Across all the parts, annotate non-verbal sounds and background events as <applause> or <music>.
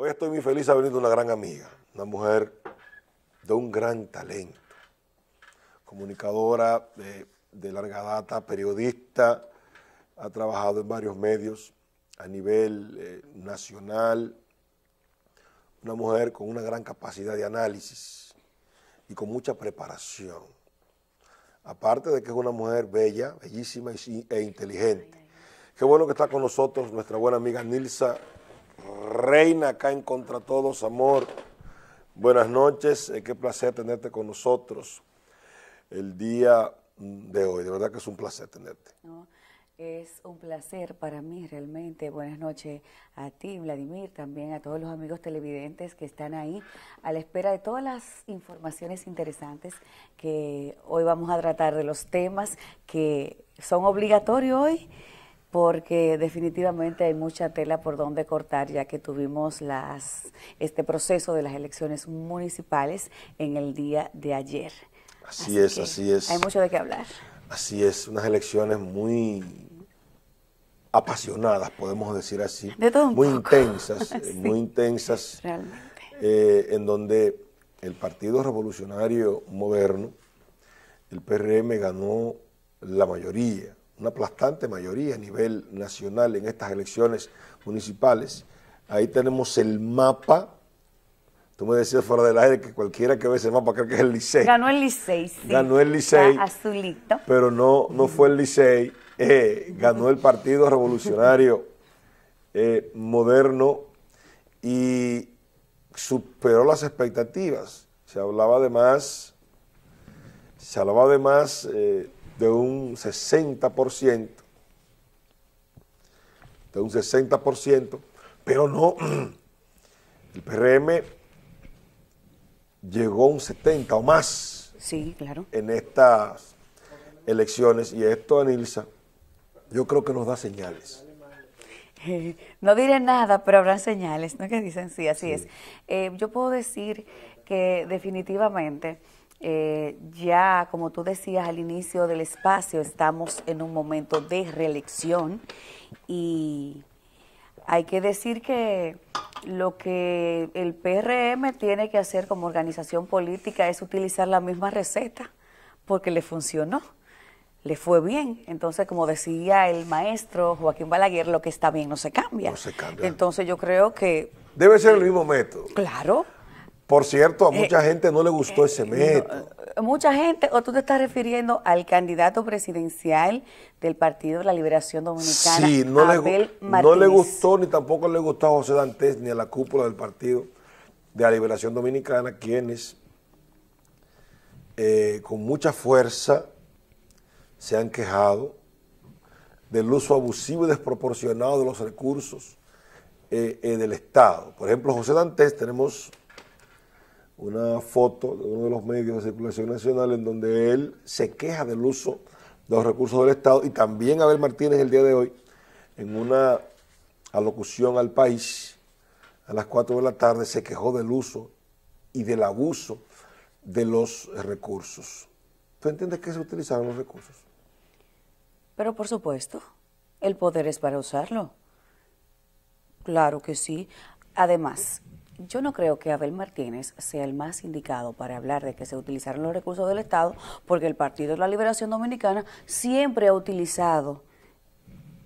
Hoy estoy muy feliz venido una gran amiga, una mujer de un gran talento, comunicadora de, larga data, periodista, ha trabajado en varios medios a nivel eh, nacional, una mujer con una gran capacidad de análisis y con mucha preparación. Aparte de que es una mujer bella, bellísima e inteligente. Qué bueno que está con nosotros nuestra buena amiga Nilsa Reina acá en Contra Todos, amor. Buenas noches, eh, qué placer tenerte con nosotros el día de hoy. De verdad que es un placer tenerte. es un placer para mí realmente. Buenas noches a ti, Vladimir, también a todos los amigos televidentes que están ahí a la espera de todas las informaciones interesantes que hoy vamos a tratar de los temas que son obligatorios hoy porque definitivamente hay mucha tela por donde cortar, ya que tuvimos las, este proceso de las elecciones municipales en el día de ayer. Así, es, así es. Hay mucho de qué hablar. Así es, unas elecciones muy apasionadas, podemos decir así. De todo muy intensas, <laughs> muy intensas. Realmente. Eh, en donde el Partido Revolucionario Moderno, el PRM, ganó la mayoría una aplastante mayoría a nivel nacional en estas elecciones municipales. Ahí tenemos el mapa. Tú me decías fuera del aire que cualquiera que ve ese mapa cree que es el Licey. Ganó el Licey, sí. Ganó el Licey. Azulito. Pero no, no fue el Licey. Eh, ganó el Partido Revolucionario <laughs> eh, Moderno y superó las expectativas. Se hablaba de más, se hablaba de más eh, de un 60%, de un 60%, pero no, <clears throat> el PRM llegó a un 70 o más sí, claro. en estas elecciones y esto, Anilza, yo creo que nos da señales. <laughs> no diré nada, pero habrá señales, ¿no? Que dicen sí, así es. Eh, yo puedo decir que definitivamente eh, ya, como tú decías al inicio del espacio, estamos en un momento de reelección y hay que decir que lo que el PRM tiene que hacer como organización política es utilizar la misma receta, porque le funcionó, le fue bien. Entonces, como decía el maestro Joaquín Balaguer, lo que está bien no se cambia. No se cambia. Entonces, yo creo que... Debe ser el mismo método. Claro. Por cierto, a eh, mucha gente no le gustó ese eh, método. Eh, mucha gente, o tú te estás refiriendo al candidato presidencial del Partido de la Liberación Dominicana, sí, no Abel le, Martínez. No le gustó, ni tampoco le gustó a José Dantes, ni a la cúpula del Partido de la Liberación Dominicana, quienes con mucha fuerza se han quejado del uso abusivo y desproporcionado de los recursos del Estado. Por ejemplo, José Dantes, tenemos una foto de uno de los medios de circulación nacional en donde él se queja del uso de los recursos del Estado y también Abel Martínez el día de hoy en una alocución al país a las 4 de la tarde se quejó del uso y del abuso de los recursos. ¿Tú entiendes que se utilizaron los recursos? Pero por supuesto, el poder es para usarlo. Claro que sí. Además, yo no creo que Abel Martínez sea el más indicado para hablar de que se utilizaron los recursos del Estado, porque el Partido de la Liberación Dominicana siempre ha utilizado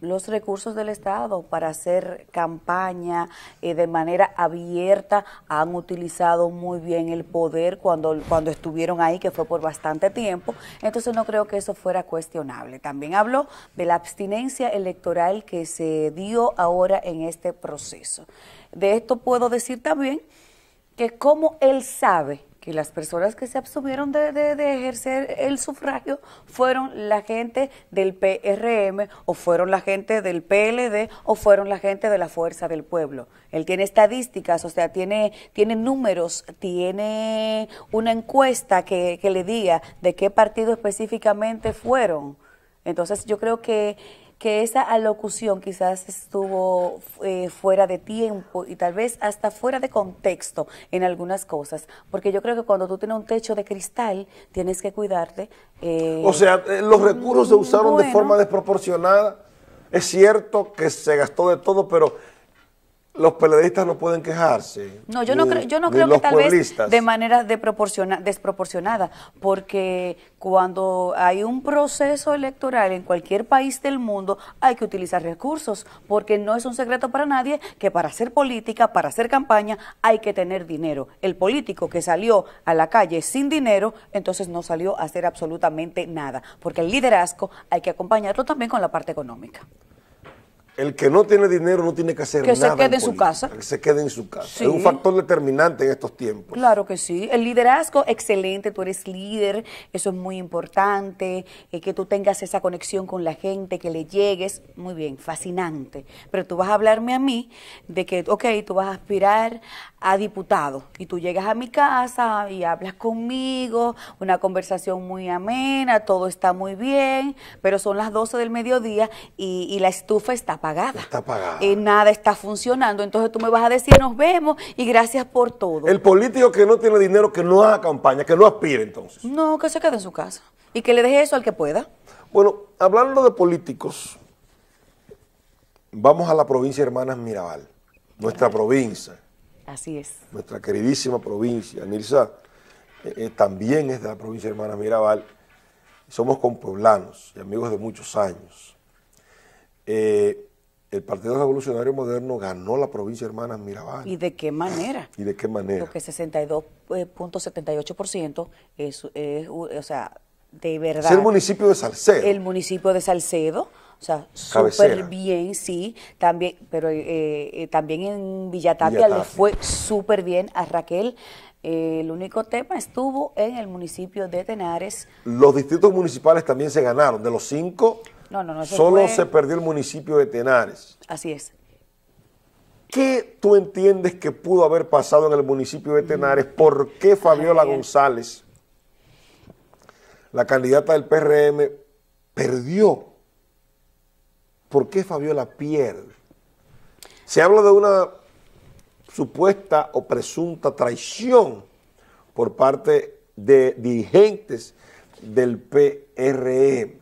los recursos del Estado para hacer campaña eh, de manera abierta, han utilizado muy bien el poder cuando, cuando estuvieron ahí, que fue por bastante tiempo, entonces no creo que eso fuera cuestionable. También habló de la abstinencia electoral que se dio ahora en este proceso. De esto puedo decir también que como él sabe, que las personas que se abstuvieron de, ejercer el sufragio fueron la gente del PRM o fueron la gente del PLD o fueron la gente de la Fuerza del Pueblo. Él tiene estadísticas, o sea, tiene, tiene números, tiene una encuesta que, que le diga de qué partido específicamente fueron. Entonces yo creo que que esa alocución quizás estuvo eh, fuera de tiempo y tal vez hasta fuera de contexto en algunas cosas, porque yo creo que cuando tú tienes un techo de cristal tienes que cuidarte. Eh, o sea, eh, los mm, recursos se usaron de forma desproporcionada. Es cierto que se gastó de todo, pero los periodistas no pueden quejarse. No, yo no, creo, yo no creo que tal vez de manera desproporcionada, porque cuando hay un proceso electoral en cualquier país del mundo hay que utilizar recursos, porque no es un secreto para nadie que para hacer política, para hacer campaña, hay que tener dinero. El político que salió a la calle sin dinero, entonces no salió a hacer absolutamente nada, porque el liderazgo hay que acompañarlo también con la parte económica el que no tiene dinero no tiene que hacer nada. Que se quede en, su casa. Que se quede en su casa. Es un factor determinante en estos tiempos. Claro que sí. El liderazgo, excelente. Tú eres líder. Eso es muy importante. Eh, que tú tengas esa conexión con la gente, que le llegues. Muy bien, fascinante. Pero tú vas a hablarme a mí de que, ok, tú vas a aspirar a diputado. Y tú llegas a mi casa y hablas conmigo. Una conversación muy amena. Todo está muy bien. Pero son las 12 del mediodía y la estufa está pagada. Está pagada. Y eh, nada está funcionando. Entonces tú me vas a decir, nos vemos y gracias por todo. El político que no tiene dinero, que no haga campaña, que no aspire entonces. No, que se quede en su casa y que le deje eso al que pueda. Bueno, hablando de políticos, vamos a la provincia Hermanas Mirabal, nuestra provincia. Así es. Nuestra queridísima provincia. Nilsa eh, eh, también es de la provincia Hermanas Mirabal. Somos compueblanos y amigos de muchos años. Eh, el Partido Revolucionario Moderno ganó la provincia hermanas Mirabal. ¿Y de qué manera? ¿Y de qué manera? Porque 62.78% eh, es, o sea, de verdad. Es el municipio de Salcedo. El municipio de Salcedo. O sea, súper bien, sí. También, pero eh, eh, también en Villatapia, le fue súper bien a Raquel. el único tema estuvo en el municipio de Tenares. Los distritos municipales también se ganaron. De los cinco, Solo se perdió el municipio de Tenares. Así es. ¿Qué tú entiendes que pudo haber pasado en el municipio de Tenares? ¿Por qué Fabiola González, la candidata del PRM, perdió? ¿Por qué Fabiola pierde? Se habla de una supuesta o presunta traición por parte de dirigentes del PRM.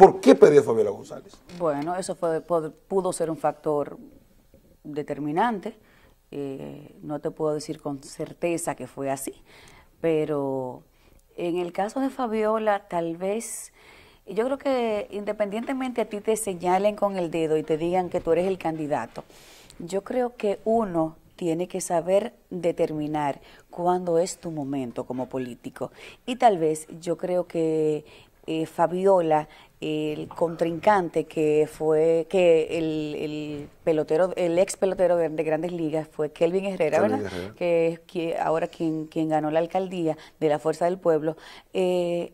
¿Por qué perdió Fabiola González? Bueno, eso pudo ser un factor determinante. Eh, no te puedo decir con certeza que fue así, pero en el caso de Fabiola, tal vez, yo creo que independientemente a ti te señalen con el dedo y te digan que tú eres el candidato, yo creo que uno tiene que saber determinar cuándo es tu momento como político. Y tal vez yo creo que eh, Fabiola, el contrincante que fue, que el, pelotero, el ex pelotero de, Grandes Ligas fue Kelvin Herrera, ¿verdad? Que que ahora quien, quien ganó la alcaldía de la Fuerza del Pueblo. Eh,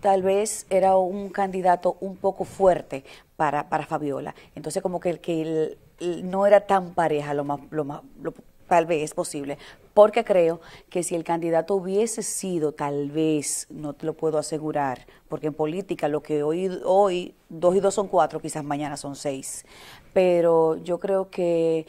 tal vez era un candidato un poco fuerte para, Fabiola. Entonces como que, el, no era tan pareja lo más, lo tal vez es posible, porque creo que si el candidato hubiese sido, tal vez, no te lo puedo asegurar, porque en política lo que hoy, hoy dos y dos son cuatro, quizás mañana son seis, pero yo creo que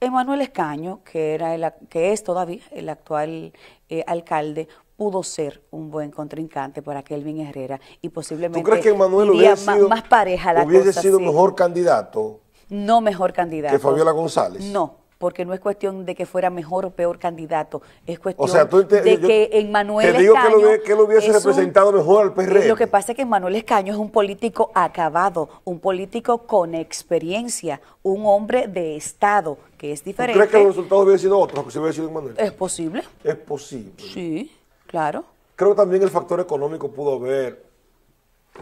Emanuel Escaño, que, era el, que es todavía el actual eh, alcalde, pudo ser un buen contrincante para Kelvin Herrera y posiblemente ¿Tú crees que Emanuel hubiese sido, más pareja hubiese sido mejor candidato? No mejor candidato. ¿Que Fabiola González? No, porque no es cuestión de que fuera mejor o peor candidato, es cuestión de que en Manuel te digo Escaño... Que lo, que hubiese representado mejor al Lo que pasa es que Manuel Escaño es un político acabado, un político con experiencia, un hombre de Estado, que es diferente. ¿Crees que los resultados hubieran sido otros que si sido Manuel? Es posible. Es posible. Sí, claro. Creo que también el factor económico pudo haber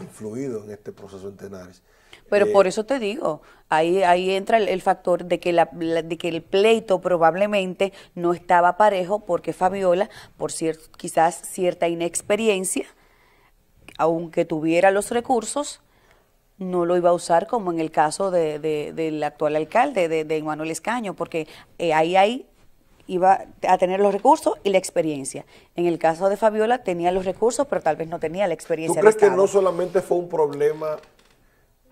influido en este proceso en Tenares. Pero eh, por eso te digo, ahí, ahí entra el, factor de que, la, de que el pleito probablemente no estaba parejo porque Fabiola, por cierto quizás cierta inexperiencia, aunque tuviera los recursos, no lo iba a usar como en el caso de, del actual alcalde, de, Manuel Escaño, porque eh, ahí ahí iba a tener los recursos y la experiencia. En el caso de Fabiola tenía los recursos, pero tal vez no tenía la experiencia. ¿Tú crees que no solamente fue un problema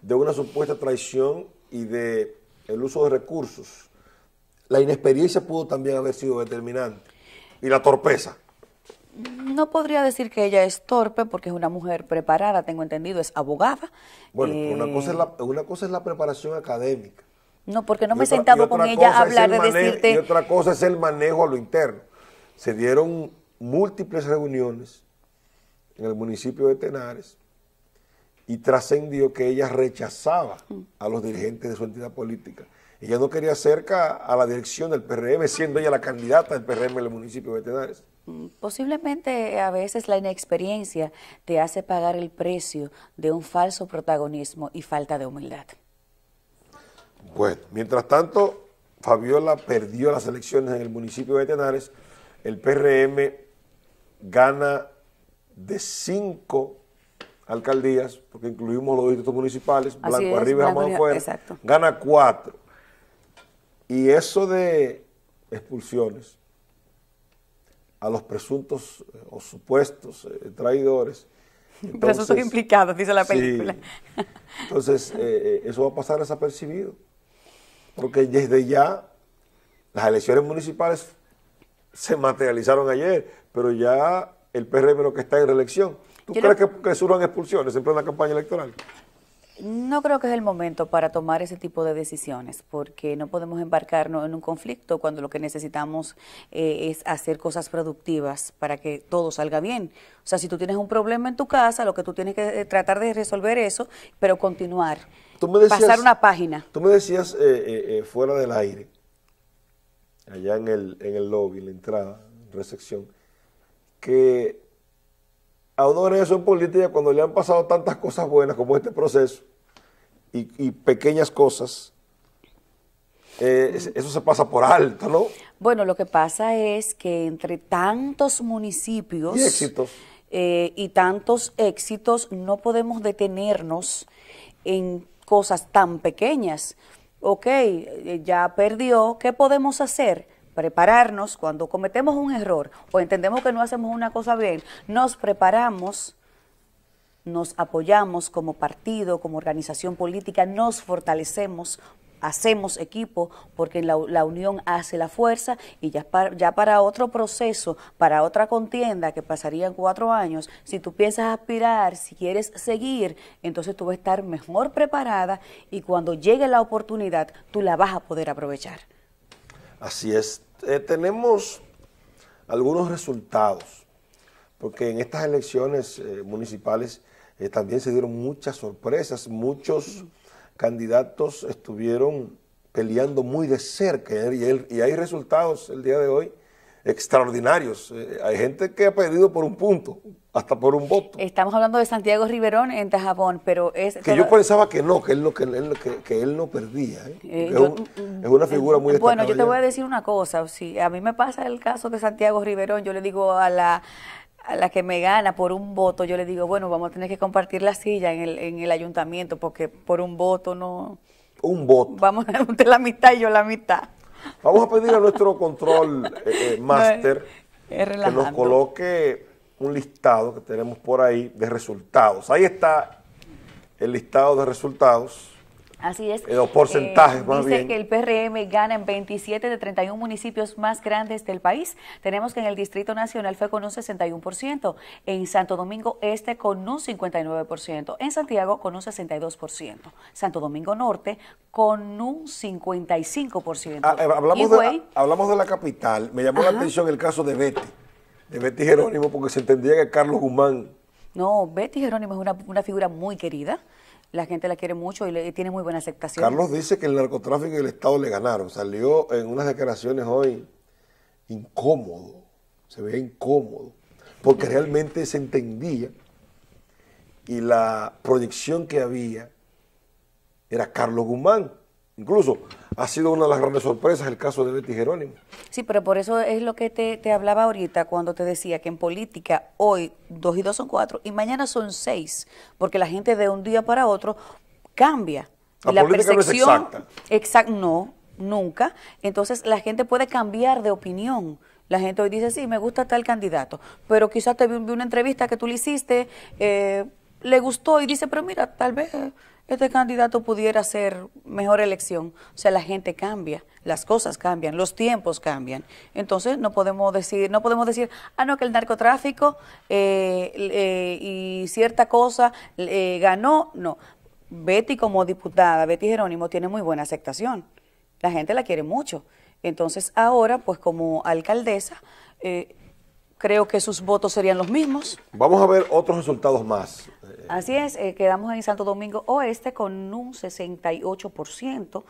de una supuesta traición y de el uso de recursos. La inexperiencia pudo también haber sido determinante y la torpeza. No podría decir que ella es torpe porque es una mujer preparada, tengo entendido, es abogada. Bueno, eh, una, cosa es la, una cosa es la preparación académica. No, porque no me he con ella a hablar de decirte... Y otra cosa es el manejo a lo interno. Se dieron múltiples reuniones en el municipio de Tenares, y trascendió que ella rechazaba a los dirigentes de su entidad política. Ella no quería cerca a la dirección del PRM, siendo ella la candidata del PRM en el municipio de Tenares. Mm, posiblemente a veces la inexperiencia te hace pagar el precio de un falso protagonismo y falta de humildad. Bueno, mientras tanto, Fabiola perdió las elecciones en el municipio de Tenares. El PRM gana de cinco alcaldías, porque incluimos los distritos municipales, Blanco Arriba y Amado Fuera, gana cuatro. Y eso de expulsiones a los presuntos eh, o supuestos eh, traidores. <laughs> presuntos implicados, dice la película. <laughs> entonces, eh, eso va a pasar desapercibido. Porque desde ya, las elecciones municipales se materializaron ayer, pero ya el PRM lo que está en reelección. ¿Tú crees que, expulsiones en plena campaña electoral? No creo que es el momento para tomar ese tipo de decisiones, porque no podemos embarcarnos en un conflicto cuando lo que necesitamos eh, es hacer cosas productivas para que todo salga bien. O sea, si tú tienes un problema en tu casa, lo que tú tienes que eh, tratar de resolver eso, pero continuar, tú me decías, pasar una página. Tú me decías eh, fuera del aire, allá en el, en el lobby, en la entrada, en recepción, que a una organización política cuando le han pasado tantas cosas buenas como este proceso y, pequeñas cosas, eh, eso se pasa por alto, ¿no? Bueno, lo que pasa es que entre tantos municipios y eh, tantos éxitos no podemos detenernos en cosas tan pequeñas. Ok, eh, ya perdió, ¿qué podemos hacer? prepararnos cuando cometemos un error o entendemos que no hacemos una cosa bien, nos preparamos, nos apoyamos como partido, como organización política, nos fortalecemos hacemos equipo porque la, unión hace la fuerza y ya para, otro proceso, para otra contienda que pasaría en cuatro años, si tú piensas aspirar, si quieres seguir, entonces tú vas a estar mejor preparada y cuando llegue la oportunidad tú la vas a poder aprovechar. Así es. Eh, tenemos algunos resultados, porque en estas elecciones eh, municipales eh, también se dieron muchas sorpresas, muchos candidatos estuvieron peleando muy de cerca y, y hay resultados el día de hoy extraordinarios. hay gente que ha perdido por un punto, hasta por un voto. Estamos hablando de Santiago Riverón en Tajabón, pero es... Que yo pensaba que no, que él no, él, no perdía. ¿eh? Eh, es, una figura muy Bueno, yo te voy a decir una cosa. Si a mí me pasa el caso de Santiago Riverón, yo le digo a la que me gana por un voto, yo le digo, bueno, vamos a tener que compartir la silla en el, en el ayuntamiento, porque por un voto no... Un voto. Vamos a usted la mitad y yo la mitad. Vamos a pedir a nuestro control eh, máster que nos coloque un listado que tenemos por ahí de resultados. Ahí está el listado de resultados. Así es. Los eh, porcentajes eh, dice que el PRM gana en 27 de 31 municipios más grandes del país. Tenemos que en el Distrito Nacional fue con un 61%, en Santo Domingo Este con un 59%, en Santiago con un 62%, Santo Domingo Norte con un 55%. Ah, eh, hablamos, de hablamos de la capital. Me llamó la atención el caso de Betty de Betty Jerónimo porque se entendía que Carlos Guzmán... No, Betty Jerónimo es una, figura muy querida, la gente la quiere mucho y tiene muy buena aceptación. Carlos dice que el narcotráfico y el Estado le ganaron, salió en unas declaraciones hoy incómodo, se veía incómodo, porque realmente se entendía y la proyección que había era Carlos Guzmán. Incluso ha sido una de las grandes sorpresas el caso de Betty Jerónimo. Sí, pero por eso es lo que te, hablaba ahorita cuando te decía que en política hoy dos y dos son cuatro y mañana son seis, porque la gente de un día para otro cambia. La, la percepción, no exacta. no, nunca. Entonces la gente puede cambiar de opinión. La gente hoy dice, sí, me gusta tal candidato, pero quizás te vi, una entrevista que tú le hiciste, eh, le gustó y dice, pero mira, tal vez este candidato pudiera ser mejor elección. O sea, la gente cambia, las cosas cambian, los tiempos cambian. Entonces no podemos decir, no podemos decir, ah no que el narcotráfico eh, eh, y cierta cosa eh, ganó, no. Betty como diputada, Betty Jerónimo tiene muy buena aceptación. La gente la quiere mucho. Entonces ahora, pues como alcaldesa, creo que sus votos serían los mismos. Vamos a ver otros resultados más. Así es, eh, quedamos en Santo Domingo Oeste con un 68%,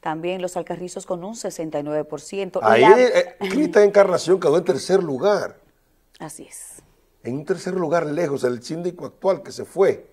también Los Alcarrizos con un 69%. Ahí la... Eh, Encarnación quedó en tercer lugar. Así es. En un tercer lugar lejos, el síndico actual que se fue.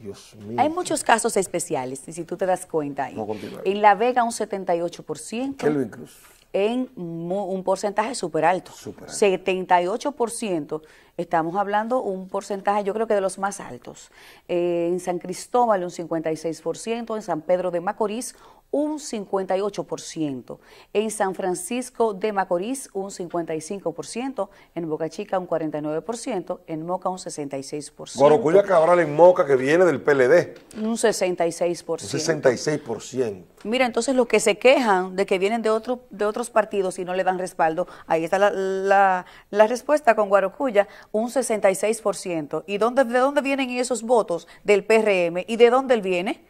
Dios mío. Hay muchos casos especiales, y si tú te das cuenta. Ahí. en La Vega un 78%. Kelvin Cruz en un porcentaje súper alto. Super alto. 78%, estamos hablando un porcentaje yo creo que de los más altos. Eh, en San Cristóbal un 56%, en San Pedro de Macorís un 58%, en San Francisco de Macorís un 55%, en Boca Chica un 49%, en Moca un 66%. Gorocuya Cabral en Moca que viene del PLD. Un 66%. Un 66%. Mira, entonces los que se quejan de que vienen de, otro, de otros partidos y no le dan respaldo, ahí está la, respuesta con Guarocuya, un 66%. ¿Y dónde, de dónde vienen esos votos del PRM? ¿Y de dónde él viene?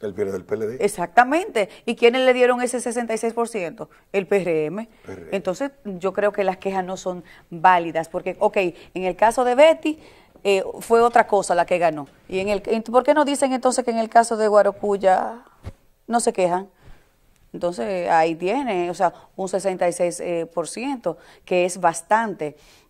El del PLD. Exactamente. ¿Y quiénes le dieron ese 66%? El PRM. Entonces, yo creo que las quejas no son válidas, porque, ok, en el caso de Betty... Eh, fue otra cosa la que ganó. Y en el, ¿Por qué no dicen entonces que en el caso de Guarocuya no se quejan? Entonces ahí tiene, o sea, un 66%, eh, por ciento, que es bastante.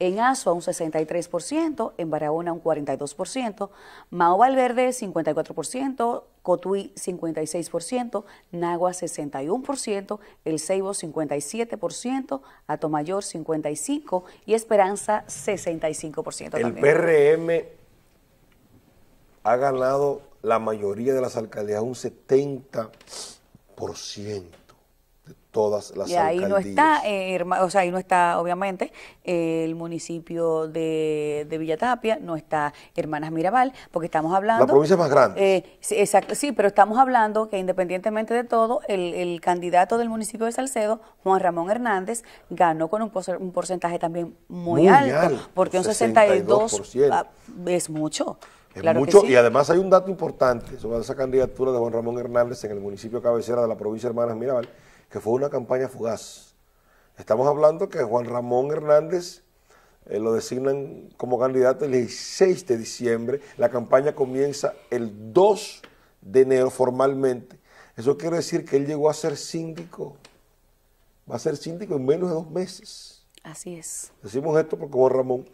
en Asua un 63%, en Barahona un 42%, Mao Valverde 54%, Cotuí 56%, Nagua 61%, El Ceibo 57%, Atomayor 55% y Esperanza 65%. El PRM ha ganado la mayoría de las alcaldías un 70% todas las y ahí no está, eh, o sea, ahí no está, obviamente, eh, el municipio de, de Villatapia, no está Hermanas Mirabal, porque estamos hablando... La provincia más grande. Eh, sí, pero estamos hablando que independientemente de todo, el, el, candidato del municipio de Salcedo, Juan Ramón Hernández, ganó con un, porcentaje también muy, alto, porque un 62, ah, es mucho. mucho, y además hay un dato importante sobre esa candidatura de Juan Ramón Hernández en el municipio cabecera de la provincia de Hermanas Mirabal, que fue una campaña fugaz. Estamos hablando que Juan Ramón Hernández eh, lo designan como candidato el 16 de diciembre. La campaña comienza el 2 de enero formalmente. Eso quiere decir que él llegó a ser síndico. Va a ser síndico en menos de dos meses. Así es. Decimos esto porque Juan Ramón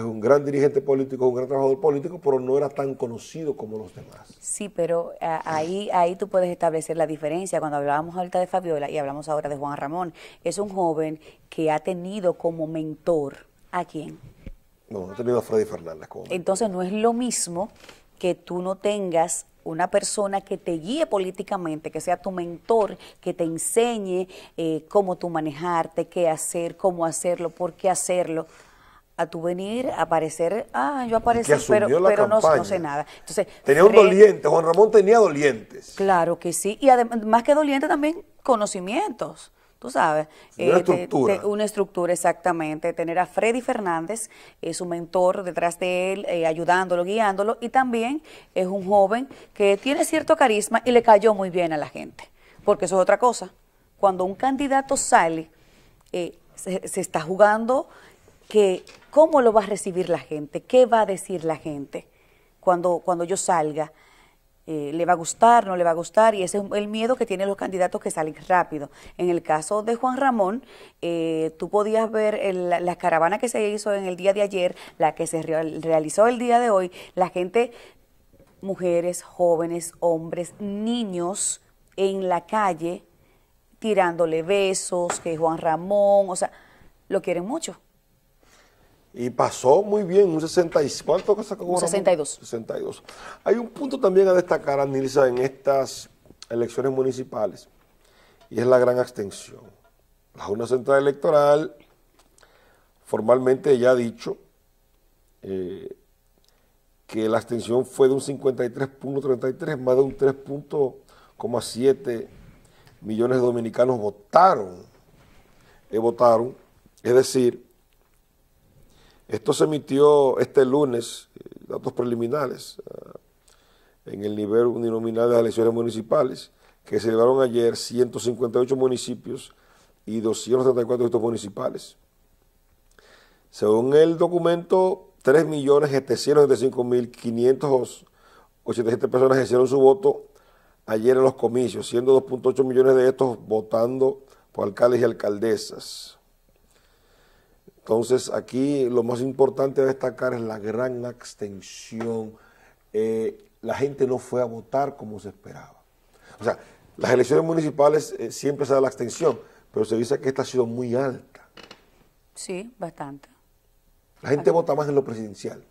es un gran dirigente político, un gran trabajador político, pero no era tan conocido como los demás. Sí, pero eh, ahí, ahí tú puedes establecer la diferencia. Cuando hablábamos ahorita de Fabiola y hablamos ahora de Juan Ramón, es un joven que ha tenido como mentor a quién. No, no ha tenido a Freddy Fernández como Entonces no es lo mismo que tú no tengas una persona que te guíe políticamente, que sea tu mentor, que te enseñe eh, cómo tú manejarte, qué hacer, cómo hacerlo, por qué hacerlo a tu venir, a aparecer, ah, yo aparecí, pero, pero no, sé nada. tenía un doliente, Juan Ramón tenía dolientes. Claro que sí, y además, más que doliente también conocimientos, tú sabes. una eh, estructura. una estructura, exactamente. Tener a Freddy Fernández, eh, su mentor detrás de él, eh, ayudándolo, guiándolo, y también es un joven que tiene cierto carisma y le cayó muy bien a la gente, porque eso es otra cosa. Cuando un candidato sale, se está jugando que cómo lo va a recibir la gente, qué va a decir la gente cuando, cuando yo salga. Eh, le va a gustar, no le va a gustar, y ese es el miedo que tienen los candidatos que salen rápido. En el caso de Juan Ramón, eh, tú podías ver la caravana que se hizo en el día de ayer, la que se realizó el día de hoy, la gente, mujeres, jóvenes, hombres, niños en la calle, tirándole besos, que Juan Ramón, o sea, lo quieren mucho y pasó muy bien, un 60 y, ¿cuánto que sacó? 62. 62. Hay un punto también a destacar, Anilisa, en estas elecciones municipales, y es la gran abstención. La Junta Central Electoral, formalmente ya ha dicho eh, que la abstención fue de un 53.33, más de un 3.7 millones de dominicanos votaron, eh, votaron, es decir, esto se emitió este lunes, eh, datos preliminares, ah, en el nivel uninominal de las elecciones municipales, que se llevaron ayer 158 municipios y 234 municipales. Según el documento, 3.775.587 personas hicieron su voto ayer en los comicios, siendo 2.8 millones de estos votando por alcaldes y alcaldesas. Entonces aquí lo más importante a destacar es la gran abstención. Eh, la gente no fue a votar como se esperaba. O sea, las elecciones municipales eh, siempre se da la abstención, pero se dice que esta ha sido muy alta. Sí, bastante. La gente vota más en lo presidencial.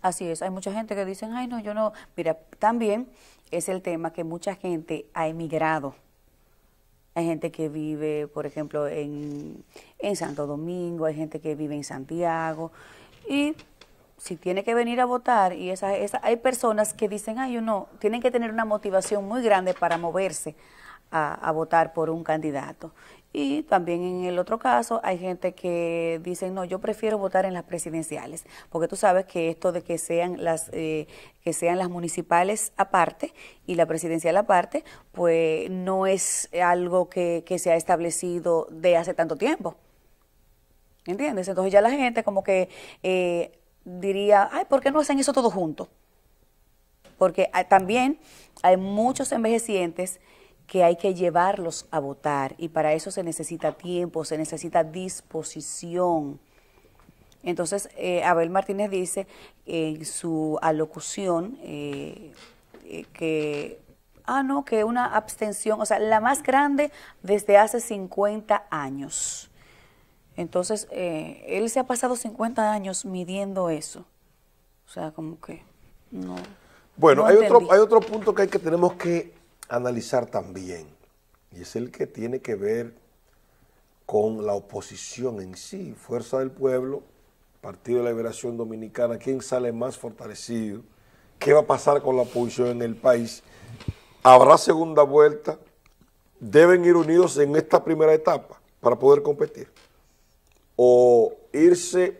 Así es, hay mucha gente que dicen, ay no, yo no, mira, también es el tema que mucha gente ha emigrado hay gente que vive, por ejemplo, en, en Santo Domingo, hay gente que vive en Santiago, y si tiene que venir a votar, y esa, hay personas que dicen, ay, no, tienen que tener una motivación muy grande para moverse a, votar por un candidato. Y también en el otro caso hay gente que dice, no, yo prefiero votar en las presidenciales, porque tú sabes que esto de que sean las, eh, que sean las municipales aparte y la presidencial aparte, pues no es algo que, que se ha establecido de hace tanto tiempo. ¿Entiendes? Entonces ya la gente como que eh, diría, ay, ¿por qué no hacen eso todo junto? Porque ah, también hay muchos envejecientes que hay que llevarlos a votar y para eso se necesita tiempo, se necesita disposición. Entonces, eh, Abel Martínez dice en su alocución eh, eh, que, ah, no, que una abstención, o sea, la más grande desde hace 50 años. Entonces, él se ha pasado 50 años midiendo eso. O sea, como que no. Bueno, hay, otro, hay otro punto que, hay que tenemos que analizar también, y es el que tiene que ver con la oposición en sí, Fuerza del Pueblo, Partido de la Liberación Dominicana, quién sale más fortalecido, qué va a pasar con la oposición en el país, habrá segunda vuelta, deben ir unidos en esta primera etapa para poder competir, o irse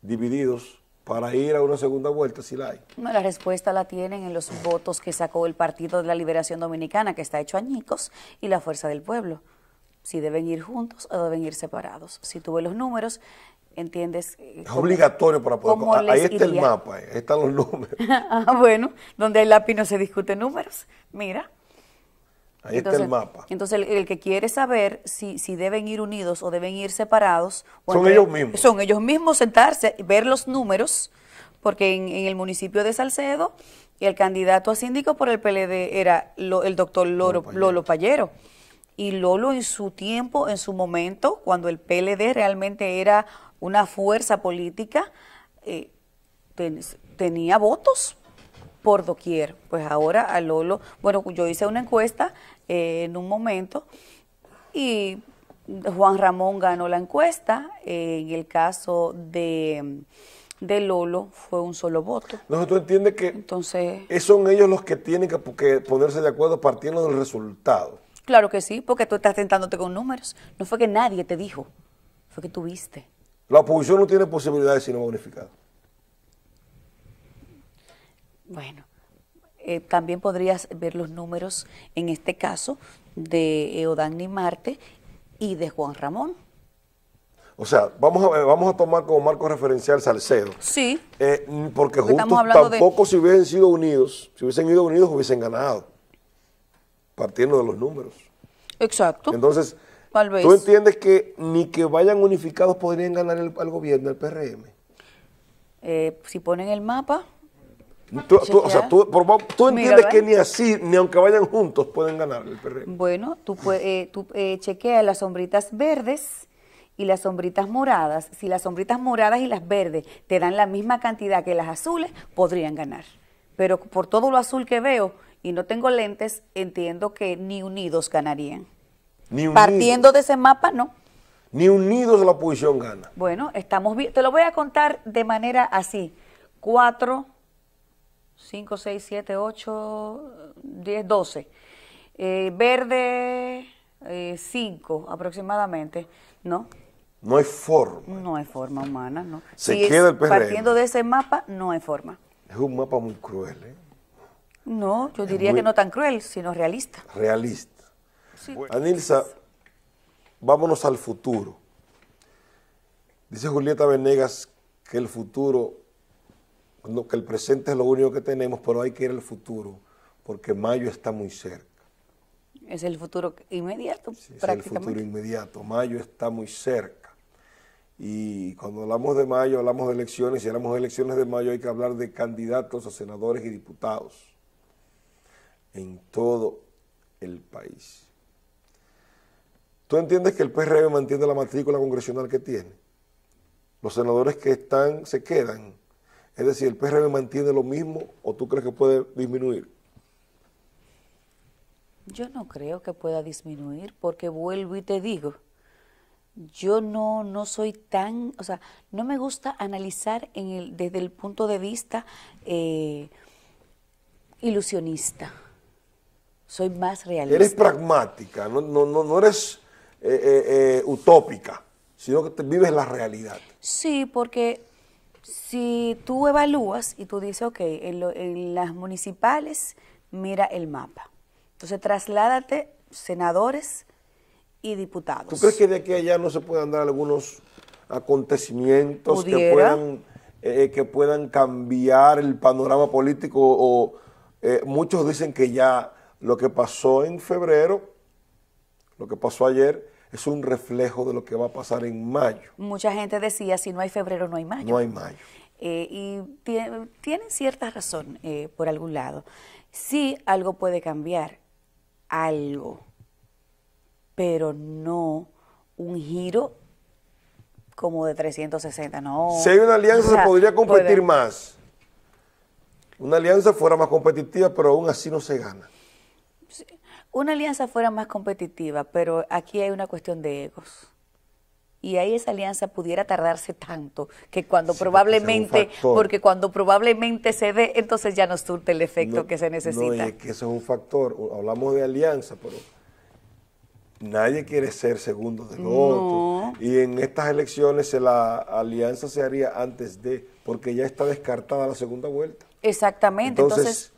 divididos para ir a una segunda vuelta si la hay? No, la respuesta la tienen en los votos que sacó el Partido de la Liberación Dominicana, que está hecho añicos, y la Fuerza del Pueblo. Si deben ir juntos o deben ir separados. Si tú ves los números, entiendes. Eh, es obligatorio para poder. Ahí está el mapa, ahí están los números. <laughs> ah, bueno, donde hay lápiz no se discute números. Mira. Ahí entonces, el mapa. Entonces, el, que quiere saber si, deben ir unidos o deben ir separados. son ellos mismos. Son ellos mismos sentarse, ver los números, porque en, el municipio de Salcedo, el candidato a síndico por el PLD era el doctor Lolo Pallero. Y Lolo en su tiempo, en su momento, cuando el PLD realmente era una fuerza política, eh, tenía votos por doquier. Pues ahora a Lolo, bueno, yo hice una encuesta eh, en un momento. Y Juan Ramón ganó la encuesta. Eh, en el caso de, Lolo fue un solo voto. No, tú entiendes que Entonces, son ellos los que tienen que, ponerse de acuerdo partiendo del resultado. Claro que sí, porque tú estás tentándote con números. No fue que nadie te dijo, fue que tuviste. La oposición no tiene posibilidades sino no Bueno, eh, también podrías ver los números, en este caso, de y eh, Marte y de Juan Ramón. O sea, vamos a, vamos a tomar como marco referencial Salcedo. Sí. Eh, porque, justo tampoco si hubiesen sido unidos, si hubiesen ido unidos hubiesen ganado, partiendo de los números. Exacto. Entonces, ¿tú entiendes que ni que vayan unificados podrían ganar el, al gobierno, el PRM? si ponen el mapa, Tú, o entiendes que ni así, ni aunque vayan juntos, pueden ganar el PRM. Bueno, tú, eh, tú eh, chequea las sombritas verdes y las sombritas moradas. Si las sombritas moradas y las verdes te dan la misma cantidad que las azules, podrían ganar. Pero por todo lo azul que veo y no tengo lentes, entiendo que ni unidos ganarían. Partiendo de ese mapa, no. Ni unidos la oposición gana. Bueno, estamos bien. Te lo voy a contar de manera así. Cuatro 5, 6, 7, 8, 10, 12. verde, 5 eh, aproximadamente, ¿no? No hay forma. No hay forma humana, ¿no? Se queda el Partiendo de ese mapa, no hay forma. Es un mapa muy cruel, ¿eh? No, yo diría que no tan cruel, sino realista. Realista. Anilsa, ah, vámonos al futuro. Dice Julieta Venegas que el futuro que el presente es lo único que tenemos, pero hay que ir al futuro, porque mayo está muy cerca. Es el futuro inmediato, Es el futuro inmediato, mayo está muy cerca. Y cuando hablamos de mayo, hablamos de elecciones, si hablamos de elecciones de mayo hay que hablar de candidatos a senadores y diputados en todo el país. ¿Tú entiendes que el PRM mantiene la matrícula congresional que tiene? Los senadores que están se quedan es decir, ¿el PRM mantiene lo mismo o tú crees que puede disminuir? Yo no creo que pueda disminuir porque vuelvo y te digo, yo no, no soy tan, o sea, no me gusta analizar en el, desde el punto de vista eh, ilusionista. Soy más realista. Eres pragmática, no, no, no, eres eh, eh, utópica, sino que vives la realidad. Sí, porque si tú evalúas y tú dices, ok, en, las municipales mira el mapa. Entonces trasládate senadores y diputados. ¿Tú crees que de aquí a allá no se puedan dar algunos acontecimientos que puedan, eh, que puedan cambiar el panorama político? O eh, muchos dicen que ya lo que pasó en febrero, lo que pasó ayer, es un reflejo de lo que va a pasar en mayo. Mucha gente decía, si no hay febrero, no hay mayo. No hay mayo. Eh, y tienen cierta razón eh, por algún lado. Sí, algo puede cambiar, algo, pero no un giro como de 360, no. Si hay una alianza se podría competir más. Una alianza fuera más competitiva, pero aún así no se gana. Sí una alianza fuera más competitiva, pero aquí hay una cuestión de egos. Y ahí esa alianza pudiera tardarse tanto que cuando probablemente, porque, cuando probablemente se dé, entonces ya no surte el efecto que se necesita. No, es que eso es un factor. Hablamos de alianza, pero nadie quiere ser segundo de los otro. Y en estas elecciones la alianza se haría antes de, porque ya está descartada la segunda vuelta. Exactamente. entonces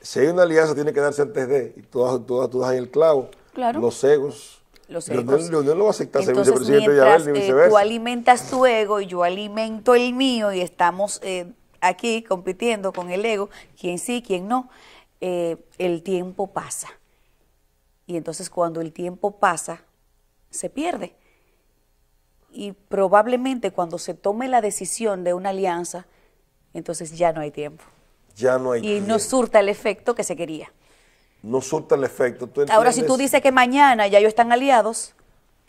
si hay una alianza, tiene que darse antes de, y todas, todas, en el clavo. Los egos. Los egos. lo va a aceptar Entonces, ser vicepresidente mientras, eh, tú alimentas tu ego y yo alimento el mío y estamos eh, aquí compitiendo con el ego, quién sí, quién no. Eh, el tiempo pasa. Y entonces cuando el tiempo pasa, se pierde. Y probablemente cuando se tome la decisión de una alianza, entonces ya no hay tiempo ya no hay. Y no surta el efecto que se quería. No surta el efecto. Ahora, si tú dices que mañana ya ellos están aliados,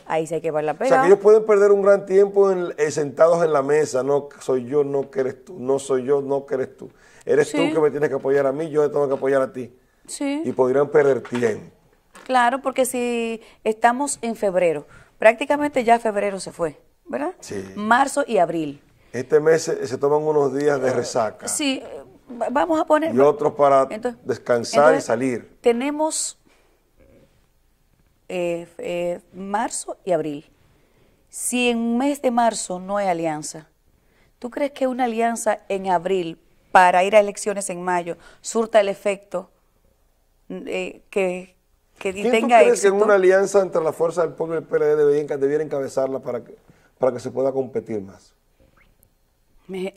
ahí se hay que la pena. O sea, que ellos pueden perder un gran tiempo en, eh, sentados en la mesa. No soy yo, no que eres tú. No soy yo, no que eres tú. Eres tú que me tienes que apoyar a mí, yo tengo que apoyar a ti. Sí. Y podrían perder tiempo. Claro, porque si estamos en febrero, prácticamente ya febrero se fue, ¿verdad? Sí. Marzo y abril. Este mes se, se toman unos días de resaca. Sí, Vamos a poner. Y otros para descansar y salir. Tenemos eh, eh, marzo y abril. Si en un mes de marzo no hay alianza, ¿tú crees que una alianza en abril para ir a elecciones en mayo surta el efecto mm, eh, que, que tenga tú crees que una alianza entre la fuerza del pueblo y el PLD debiera, encabezarla para que, para que se pueda competir más?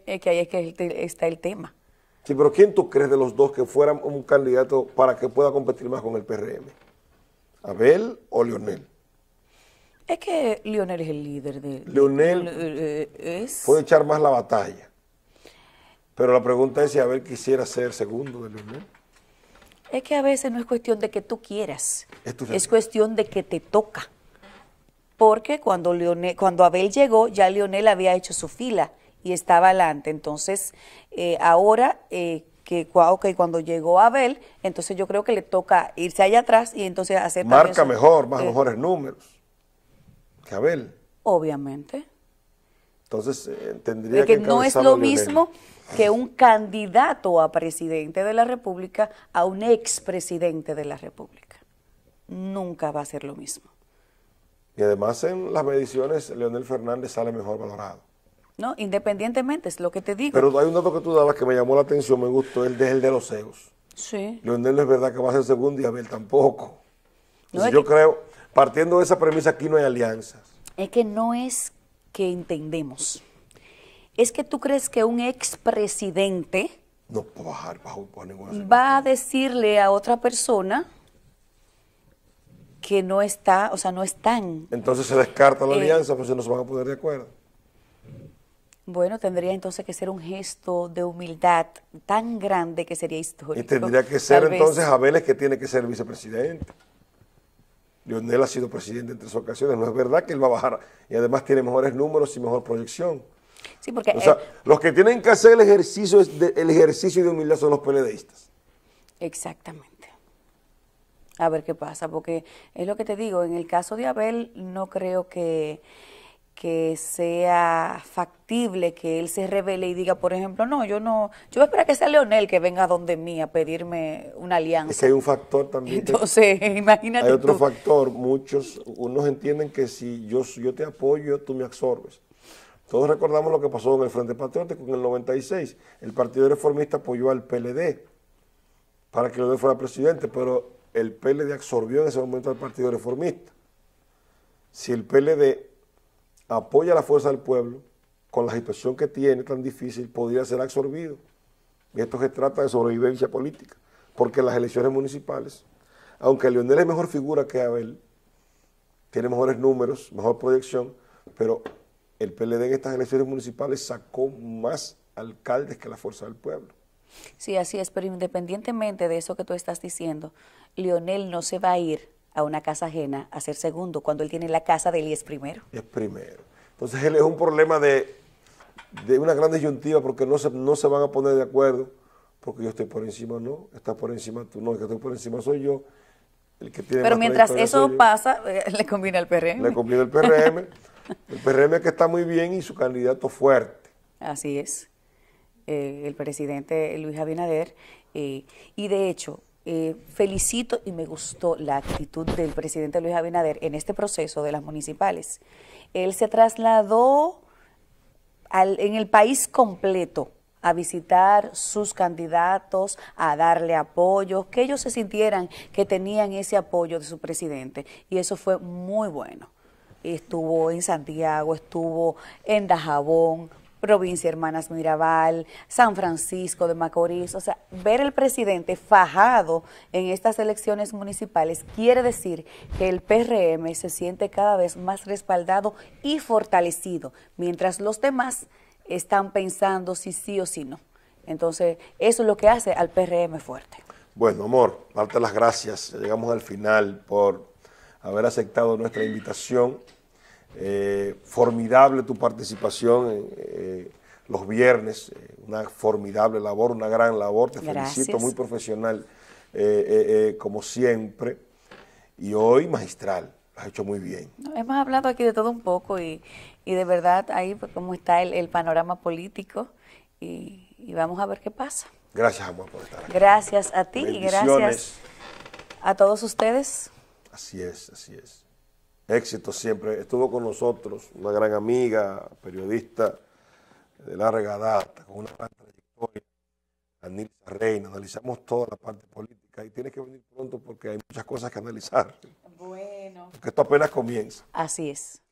Es que ahí es que está el tema. Sí, pero ¿quién tú crees de los dos que fuera un candidato para que pueda competir más con el PRM? ¿Abel o Leonel? Es que Leonel es el líder de... Leonel puede echar más la batalla. Pero la pregunta es si Abel quisiera ser segundo de Leonel. Es que a veces no es cuestión de que tú quieras, es, cuestión de que te toca. Porque cuando, Leonel, cuando Abel llegó, ya Leonel había hecho su fila y estaba adelante. Entonces, eh, ahora eh, que cuando llegó Abel, entonces yo creo que le toca irse allá atrás y entonces hacer... Marca mejor, más eh, mejores números que Abel. Obviamente. Entonces, tendría que, no es lo mismo que un candidato a presidente de la República a un expresidente de la República. Nunca va a ser lo mismo. Y además en las mediciones, Leonel Fernández sale mejor valorado. ¿no? Independientemente, es lo que te digo. Pero hay un dato que tú dabas que me llamó la atención, me gustó, el de, el de los egos. Sí. Leonel no es verdad que va a ser segundo y Abel tampoco. yo creo, partiendo de esa premisa, aquí no hay alianzas. Es que no es que entendemos. Es que tú crees que un expresidente no va a decirle a otra persona que no está, o sea, no están. Entonces se descarta la eh, alianza, pues si no se van a poner de acuerdo. Bueno, tendría entonces que ser un gesto de humildad tan grande que sería histórico. Y tendría que ser entonces Abel es que tiene que ser vicepresidente. Lionel ha sido presidente en tres ocasiones, no es verdad que él va a bajar. Y además tiene mejores números y mejor proyección. Sí, porque... O sea, los que tienen que hacer el ejercicio, de, el ejercicio de humildad son los peledeístas. Exactamente a ver qué pasa, porque es lo que te digo, en el caso de Abel no creo que que sea factible que él se revele y diga, por ejemplo, no, yo no, yo voy a esperar que sea Leonel que venga donde mí a pedirme una alianza. Es que hay un factor también. Entonces, <laughs> imagínate. Hay otro factor, muchos, unos entienden que si yo, yo te apoyo, tú me absorbes. Todos recordamos lo que pasó en el Frente Patriótico en el 96. El Partido Reformista apoyó al PLD para que Leonel fuera presidente, pero el PLD absorbió en ese momento al Partido Reformista. Si el PLD apoya a la fuerza del pueblo, con la situación que tiene tan difícil, podría ser absorbido. Y esto se trata de sobrevivencia política, porque las elecciones municipales, aunque Leonel es mejor figura que Abel, tiene mejores números, mejor proyección, pero el PLD en estas elecciones municipales sacó más alcaldes que la fuerza del pueblo. Sí, así es, pero independientemente de eso que tú estás diciendo, Leonel no se va a ir a una casa ajena a ser segundo cuando él tiene la casa de él y es primero. Es primero. Entonces él es un problema de, una gran disyuntiva porque no se, no se van a poner de acuerdo porque yo estoy por encima, no, está por encima tú, no, el que estoy por encima soy yo. El que tiene Pero mientras eso pasa, <laughs> eh, le combina el PRM. Le conviene al PRM. el PRM que está muy bien y su candidato fuerte. Así es. Eh, el presidente Luis Abinader. Eh, y de hecho, eh, felicito y me gustó la actitud del presidente Luis Abinader en este proceso de las municipales. Él se trasladó en el país completo a visitar sus candidatos, a darle apoyo, que ellos se sintieran que tenían ese apoyo de su presidente. Y eso fue muy bueno. Estuvo en Santiago, estuvo en Dajabón, provincia Hermanas Mirabal, San Francisco de Macorís. O sea, ver el presidente fajado en estas elecciones municipales quiere decir que el PRM se siente cada vez más respaldado y fortalecido, mientras los demás están pensando si sí o si no. Entonces, eso es lo que hace al PRM fuerte. Bueno, amor, darte las gracias. Llegamos al final por haber aceptado nuestra invitación. Eh, formidable tu participación eh, los viernes, eh, una formidable labor, una gran labor, te felicito, muy profesional como siempre, y hoy magistral, has hecho muy bien. hemos hablado aquí de todo un poco y, de verdad ahí pues, cómo está el, panorama político y, y, vamos a ver qué pasa. Gracias, por estar aquí. Gracias a ti y gracias a todos ustedes. Así es, así es éxito siempre. Estuvo con nosotros una gran amiga, periodista de larga data, con una gran trayectoria, Anilisa Reina. Analizamos toda la parte política y tienes que venir pronto porque hay muchas cosas que analizar. Bueno. Porque esto apenas comienza. Así es.